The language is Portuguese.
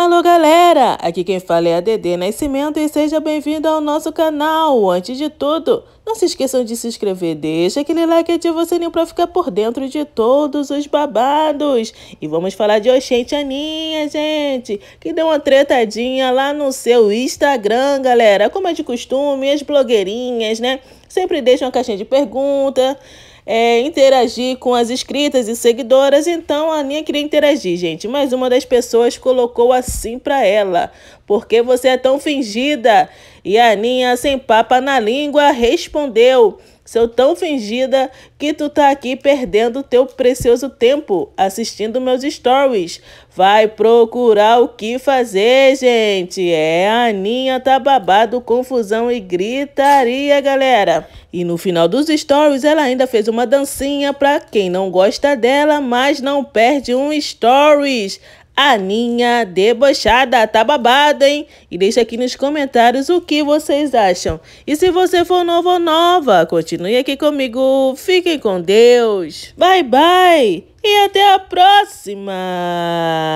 Alô galera, aqui quem fala é a Dedê Nascimento e seja bem-vindo ao nosso canal. Antes de tudo, não se esqueçam de se inscrever, deixa aquele like e ativa o sininho para ficar por dentro de todos os babados. E vamos falar de Oxente Aninha, gente, que deu uma tretadinha lá no seu Instagram, galera. Como é de costume, as blogueirinhas, né, sempre deixam a caixinha de pergunta é, interagir com as inscritas e seguidoras, então a Aninha queria interagir, gente. Mas uma das pessoas colocou assim para ela: Por que você é tão fingida? E a Aninha, sem papa na língua, respondeu. Sou tão fingida que tu tá aqui perdendo teu precioso tempo assistindo meus stories. Vai procurar o que fazer, gente. É, a Aninha tá babado, confusão e gritaria, galera. E no final dos stories, ela ainda fez uma dancinha pra quem não gosta dela, mas não perde um stories. Aninha debochada, tá babada, hein? E deixa aqui nos comentários o que vocês acham. E se você for novo ou nova, continue aqui comigo. Fiquem com Deus. Bye, bye. E até a próxima.